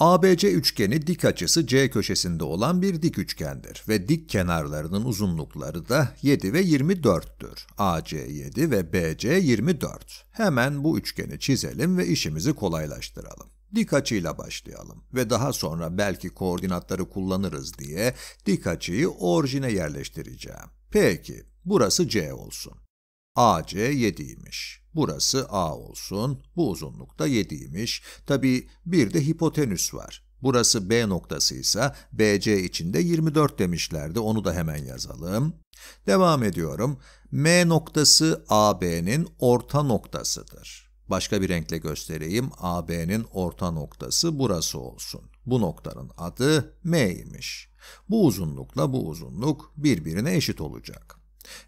ABC üçgeni dik açısı C köşesinde olan bir dik üçgendir ve dik kenarlarının uzunlukları da 7 ve 24'tür. AC 7 ve BC 24. Hemen bu üçgeni çizelim ve işimizi kolaylaştıralım. Dik açıyla başlayalım ve daha sonra belki koordinatları kullanırız diye dik açıyı orijine yerleştireceğim. Peki, burası C olsun. AC7'ymiş. 7 Burası A olsun, bu uzunlukta 7'ymiş. Tabi bir de hipotenüs var. Burası B noktasıysa BC içinde 24 demişlerdi. Onu da hemen yazalım. Devam ediyorum. M noktası AB'nin orta noktasıdır. Başka bir renkle göstereyim. AB'nin orta noktası burası olsun. Bu noktanın adı M'ymiş. Bu uzunlukla bu uzunluk birbirine eşit olacak.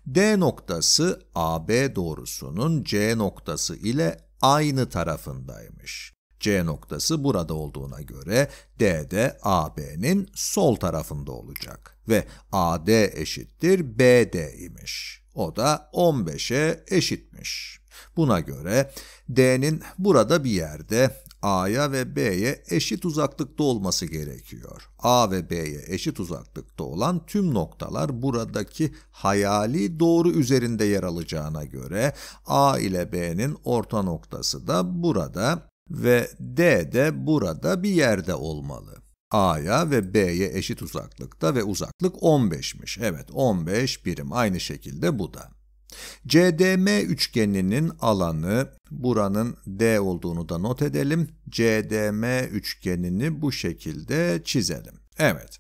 D noktası AB doğrusunun C noktası ile aynı tarafındaymış. C noktası burada olduğuna göre D de AB'nin sol tarafında olacak ve AD eşittir BD imiş. O da 15'e eşitmiş. Buna göre D'nin burada bir yerde A'ya ve B'ye eşit uzaklıkta olması gerekiyor. A ve B'ye eşit uzaklıkta olan tüm noktalar buradaki hayali doğru üzerinde yer alacağına göre A ile B'nin orta noktası da burada ve D de burada bir yerde olmalı. A'ya ve B'ye eşit uzaklıkta ve uzaklık 15'miş. Evet 15 birim aynı şekilde bu da. CDM üçgeninin alanı buranın D olduğunu da not edelim. CDM üçgenini bu şekilde çizelim. Evet.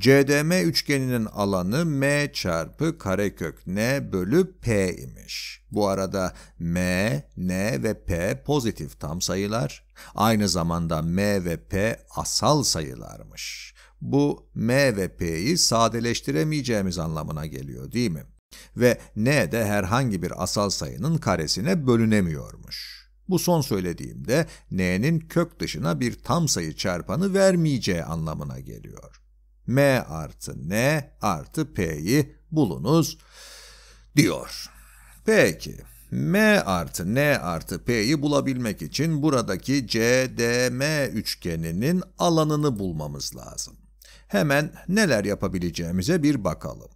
CDM üçgeninin alanı m çarpı karekök n bölü p imiş. Bu arada m, n ve p pozitif tam sayılar. Aynı zamanda m ve p asal sayılarmış. Bu m ve p'yi sadeleştiremeyeceğimiz anlamına geliyor değil mi? Ve n de herhangi bir asal sayının karesine bölünemiyormuş. Bu son söylediğimde n'nin kök dışına bir tam sayı çarpanı vermeyeceği anlamına geliyor. m artı n artı p'yi bulunuz diyor. Peki, m artı n artı p'yi bulabilmek için buradaki CDM üçgeninin alanını bulmamız lazım. Hemen neler yapabileceğimize bir bakalım.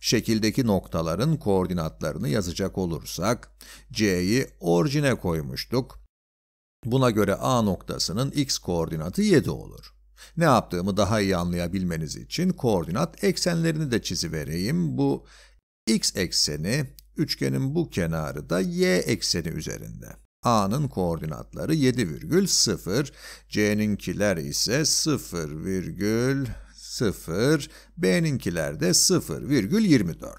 Şekildeki noktaların koordinatlarını yazacak olursak, C'yi orijine koymuştuk. Buna göre A noktasının x koordinatı 7 olur. Ne yaptığımı daha iyi anlayabilmeniz için koordinat eksenlerini de çizivereyim. Bu x ekseni, üçgenin bu kenarı da y ekseni üzerinde. A'nın koordinatları 7,0, C'ninkiler ise 0, 0, B'ninkiler de 0,24.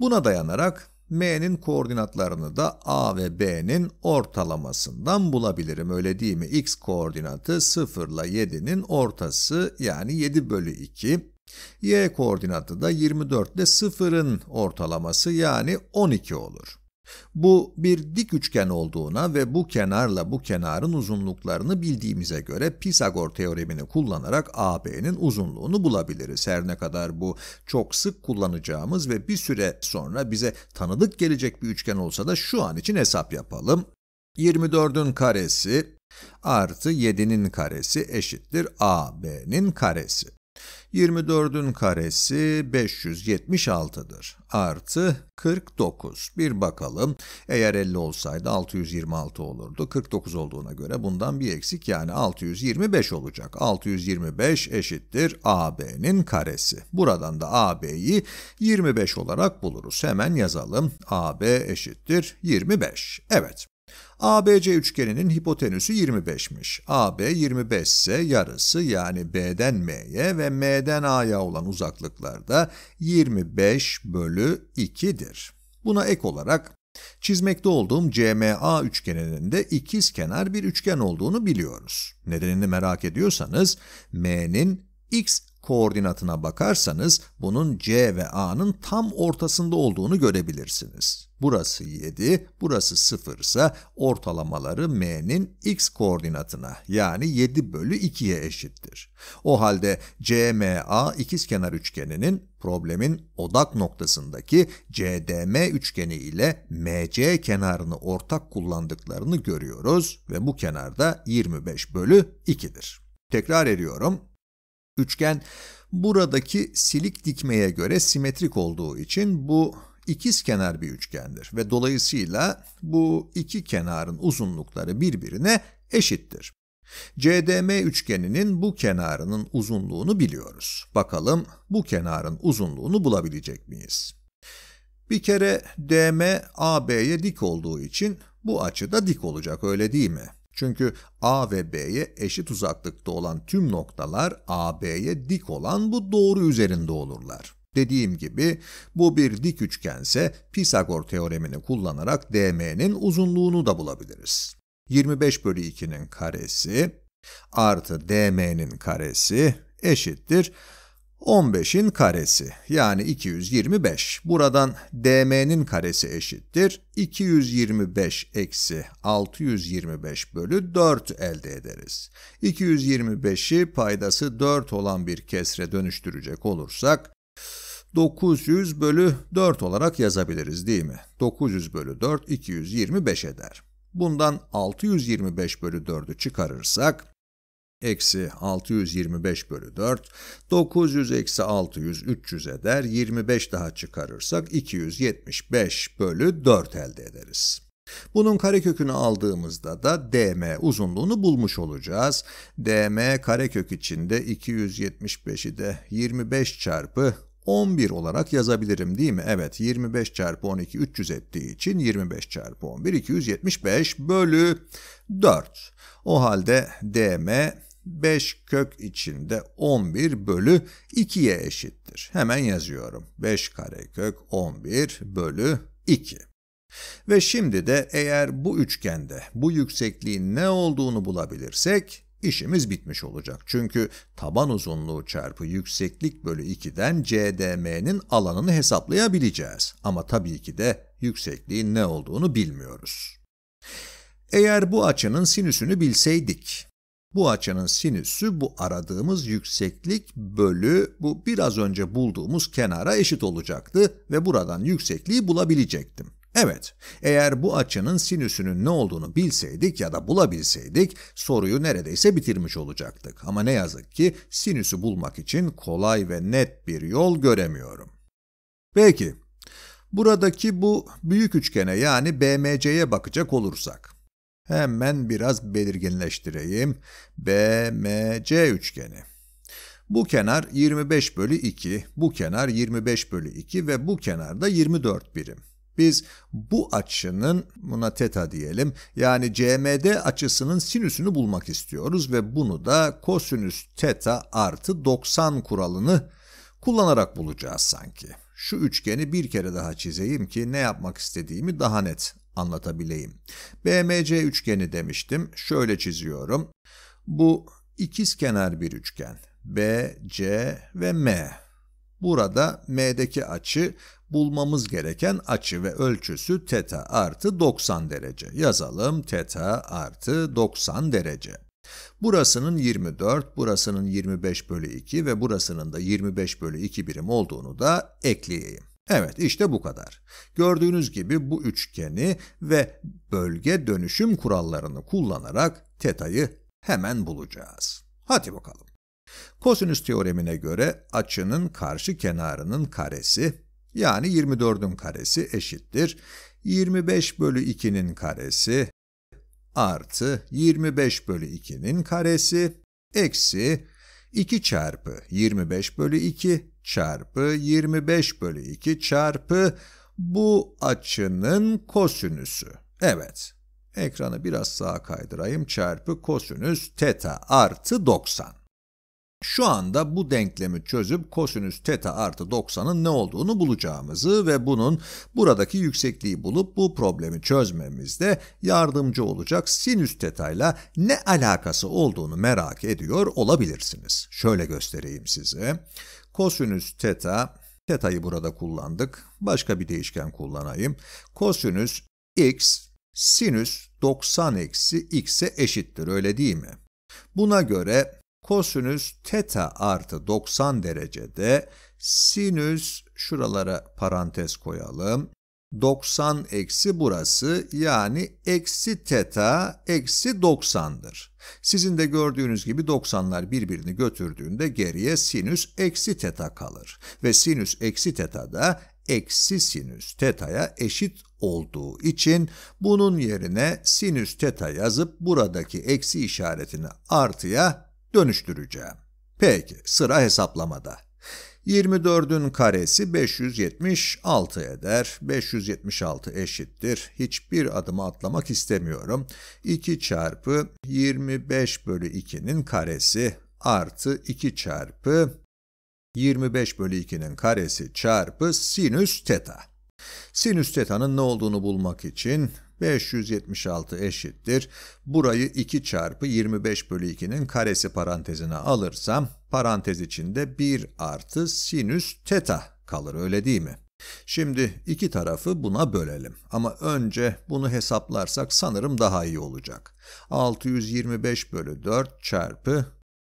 Buna dayanarak M'nin koordinatlarını da A ve B'nin ortalamasından bulabilirim. Öyle değil mi? X koordinatı 0 ile 7'nin ortası yani 7 bölü 2. Y koordinatı da 24 ile 0'ın ortalaması yani 12 olur. Bu bir dik üçgen olduğuna ve bu kenarla bu kenarın uzunluklarını bildiğimize göre Pisagor teoremini kullanarak AB'nin uzunluğunu bulabiliriz. Her ne kadar bu çok sık kullanacağımız ve bir süre sonra bize tanıdık gelecek bir üçgen olsa da şu an için hesap yapalım. 24'ün karesi artı 7'nin karesi eşittir AB'nin karesi. 24'ün karesi 576'dır. Artı 49. Bir bakalım. Eğer 50 olsaydı 626 olurdu. 49 olduğuna göre bundan bir eksik yani 625 olacak. 625 eşittir AB'nin karesi. Buradan da AB'yi 25 olarak buluruz. Hemen yazalım. AB eşittir 25. Evet. ABC üçgeninin hipotenüsü 25'miş. AB 25 ise yarısı yani B'den M'ye ve M'den A'ya olan uzaklıklar da 25 bölü 2'dir. Buna ek olarak Çizmekte olduğum CMA üçgeninin de ikiz kenar bir üçgen olduğunu biliyoruz. Nedenini merak ediyorsanız, M'nin x koordinatına bakarsanız bunun C ve A'nın tam ortasında olduğunu görebilirsiniz. Burası 7, burası 0 ise ortalamaları M'nin x koordinatına yani 7 bölü 2'ye eşittir. O halde CMA ikizkenar üçgeninin problemin odak noktasındaki CDM üçgeni ile MC kenarını ortak kullandıklarını görüyoruz ve bu kenarda 25 bölü 2'dir. Tekrar ediyorum, Üçgen buradaki silik dikmeye göre simetrik olduğu için bu ikiz kenar bir üçgendir ve dolayısıyla bu iki kenarın uzunlukları birbirine eşittir. CDM üçgeninin bu kenarının uzunluğunu biliyoruz. Bakalım bu kenarın uzunluğunu bulabilecek miyiz? Bir kere DM AB'ye dik olduğu için bu açı da dik olacak öyle değil mi? Çünkü A ve B'ye eşit uzaklıkta olan tüm noktalar AB'ye dik olan bu doğru üzerinde olurlar. Dediğim gibi bu bir dik üçgense Pisagor teoremini kullanarak DM'nin uzunluğunu da bulabiliriz. 25 bölü 2'nin karesi artı DM'nin karesi eşittir 15'in karesi yani 225. Buradan dm'nin karesi eşittir. 225 eksi 625 bölü 4 elde ederiz. 225'i paydası 4 olan bir kesre dönüştürecek olursak 900 bölü 4 olarak yazabiliriz değil mi? 900 bölü 4 225 eder. Bundan 625 bölü 4'ü çıkarırsak eksi 625 bölü 4, 900 eksi 600 300 eder, 25 daha çıkarırsak 275 bölü 4 elde ederiz. Bunun karekökünü aldığımızda da dm uzunluğunu bulmuş olacağız. dm karekök içinde 275'i de 25 çarpı 11 olarak yazabilirim değil mi? Evet 25 çarpı 12 300 ettiği için 25 çarpı 11 275 bölü 4. O halde dm 5 kök içinde 11 bölü 2'ye eşittir. Hemen yazıyorum. 5 karekök 11 bölü 2. Ve şimdi de eğer bu üçgende bu yüksekliğin ne olduğunu bulabilirsek işimiz bitmiş olacak. Çünkü taban uzunluğu çarpı yükseklik bölü 2'den CDM'nin alanını hesaplayabileceğiz. Ama tabii ki de yüksekliğin ne olduğunu bilmiyoruz. Eğer bu açının sinüsünü bilseydik, bu açının sinüsü bu aradığımız yükseklik bölü bu biraz önce bulduğumuz kenara eşit olacaktı ve buradan yüksekliği bulabilecektim. Evet, eğer bu açının sinüsünün ne olduğunu bilseydik ya da bulabilseydik soruyu neredeyse bitirmiş olacaktık. Ama ne yazık ki sinüsü bulmak için kolay ve net bir yol göremiyorum. Peki, buradaki bu büyük üçgene yani BMC'ye bakacak olursak. Hemen biraz belirginleştireyim. BMC üçgeni. Bu kenar 25 bölü 2, bu kenar 25 bölü 2 ve bu kenar da 24 birim. Biz bu açının, buna teta diyelim, yani CMD açısının sinüsünü bulmak istiyoruz ve bunu da kosinüs teta artı 90 kuralını kullanarak bulacağız sanki. Şu üçgeni bir kere daha çizeyim ki ne yapmak istediğimi daha net anlatabileyim. BMC üçgeni demiştim. Şöyle çiziyorum. Bu ikiz kenar bir üçgen. B, C ve M. Burada M'deki açı bulmamız gereken açı ve ölçüsü teta artı 90 derece. Yazalım teta artı 90 derece. Burasının 24, burasının 25 bölü 2 ve burasının da 25 bölü 2 birim olduğunu da ekleyeyim. Evet işte bu kadar. Gördüğünüz gibi bu üçgeni ve bölge dönüşüm kurallarını kullanarak teta'yı hemen bulacağız. Hadi bakalım. Kosinüs teoremine göre açının karşı kenarının karesi yani 24'ün karesi eşittir 25 bölü 2'nin karesi artı 25 bölü 2'nin karesi eksi 2 çarpı 25 bölü 2 çarpı 25 bölü 2 çarpı bu açının kosinüsü. Evet, ekranı biraz sağa kaydırayım çarpı kosinüs teta artı 90. Şu anda bu denklemi çözüp kosinüs teta artı 90'ın ne olduğunu bulacağımızı ve bunun buradaki yüksekliği bulup bu problemi çözmemizde yardımcı olacak sinüs teta ile ne alakası olduğunu merak ediyor olabilirsiniz. Şöyle göstereyim size. Kosinüs teta, teta'yı burada kullandık. Başka bir değişken kullanayım. Kosinüs x sinüs 90 eksi x'e eşittir öyle değil mi? Buna göre kosinüs teta artı 90 derecede sinüs şuralara parantez koyalım. 90 eksi burası yani eksi teta eksi 90'dır. Sizin de gördüğünüz gibi 90'lar birbirini götürdüğünde geriye sinüs eksi teta kalır. Ve sinüs eksi teta da eksi sinüs teta'ya eşit olduğu için bunun yerine sinüs teta yazıp buradaki eksi işaretini artıya dönüştüreceğim. Peki sıra hesaplamada. 24'ün karesi 576 eder. 576 eşittir. Hiçbir adımı atlamak istemiyorum. 2 çarpı 25 bölü 2'nin karesi artı 2 çarpı 25 bölü 2'nin karesi çarpı sinüs teta. Sinüs teta'nın ne olduğunu bulmak için 576 eşittir. Burayı 2 çarpı 25 bölü 2'nin karesi parantezine alırsam parantez içinde 1 artı sinüs teta kalır öyle değil mi? Şimdi iki tarafı buna bölelim ama önce bunu hesaplarsak sanırım daha iyi olacak. 625 bölü 4 çarpı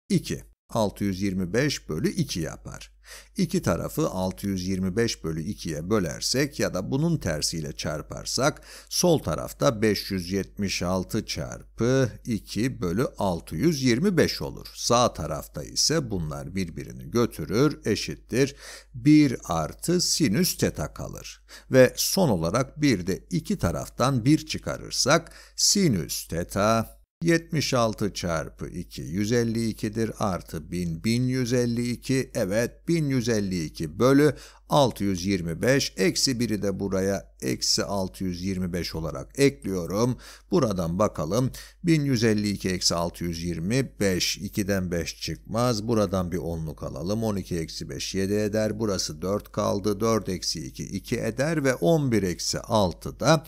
2. 625 bölü 2 yapar. İki tarafı 625 bölü 2'ye bölersek ya da bunun tersiyle çarparsak sol tarafta 576 çarpı 2 bölü 625 olur. Sağ tarafta ise bunlar birbirini götürür eşittir 1 artı sinüs teta kalır. Ve son olarak bir de iki taraftan 1 çıkarırsak sinüs teta 76 çarpı 2 152'dir artı 1000 1152 evet 1152 bölü 625 eksi 1'i de buraya eksi 625 olarak ekliyorum. Buradan bakalım 1152 eksi 625 2'den 5 çıkmaz. Buradan bir 10'luk alalım. 12 eksi 5 7 eder. Burası 4 kaldı. 4 eksi 2 2 eder ve 11 eksi 6 da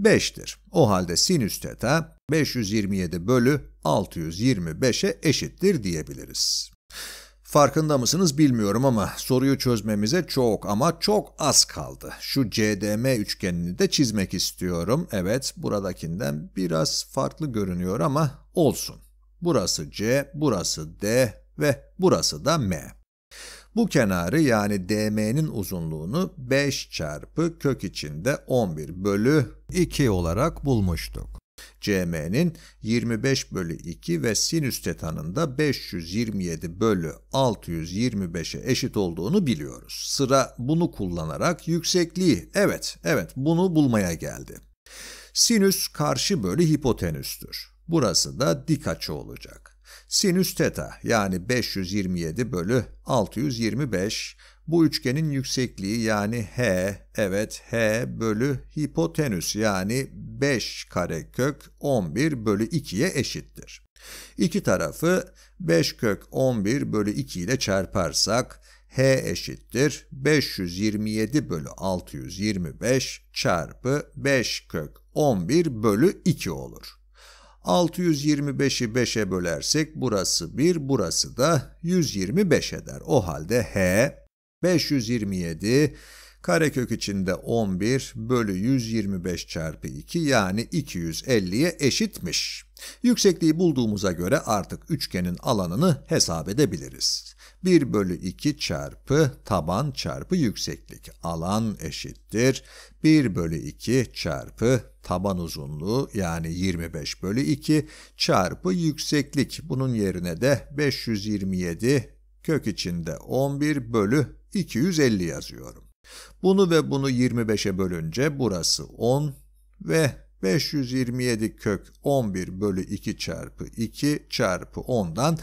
5'tir. O halde sinüs teta 527 bölü 625'e eşittir diyebiliriz. Farkında mısınız bilmiyorum ama soruyu çözmemize çok ama çok az kaldı. Şu CDM üçgenini de çizmek istiyorum. Evet buradakinden biraz farklı görünüyor ama olsun. Burası C, burası D ve burası da M. Bu kenarı yani DM'nin uzunluğunu 5 çarpı kök içinde 11 bölü 2 olarak bulmuştuk. CM'nin 25 bölü 2 ve sinüs tetanın da 527 bölü 625'e eşit olduğunu biliyoruz. Sıra bunu kullanarak yüksekliği, evet, evet bunu bulmaya geldi. Sinüs karşı bölü hipotenüstür. Burası da dik açı olacak. Sinüs teta yani 527 bölü 625 bu üçgenin yüksekliği yani h, evet h bölü hipotenüs yani 5 karekök 11 bölü 2'ye eşittir. İki tarafı 5 kök 11 bölü 2 ile çarparsak h eşittir 527 bölü 625 çarpı 5 kök 11 bölü 2 olur. 625'i 5'e bölersek burası 1, burası da 125 eder. O halde h 527 karekök içinde 11 bölü 125 çarpı 2 yani 250'ye eşitmiş. Yüksekliği bulduğumuza göre artık üçgenin alanını hesap edebiliriz. 1 bölü 2 çarpı taban çarpı yükseklik alan eşittir. 1 bölü 2 çarpı taban uzunluğu yani 25 bölü 2 çarpı yükseklik. Bunun yerine de 527 kök içinde 11 bölü 250 yazıyorum. Bunu ve bunu 25'e bölünce burası 10 ve 527 kök 11 bölü 2 çarpı 2 çarpı 10'dan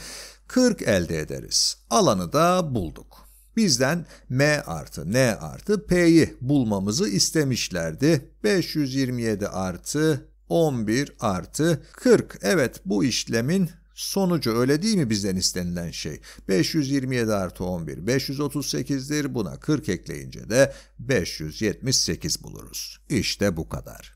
40 elde ederiz. Alanı da bulduk. Bizden m artı n artı p'yi bulmamızı istemişlerdi. 527 artı 11 artı 40. Evet bu işlemin sonucu öyle değil mi bizden istenilen şey? 527 artı 11 538'dir buna 40 ekleyince de 578 buluruz. İşte bu kadar.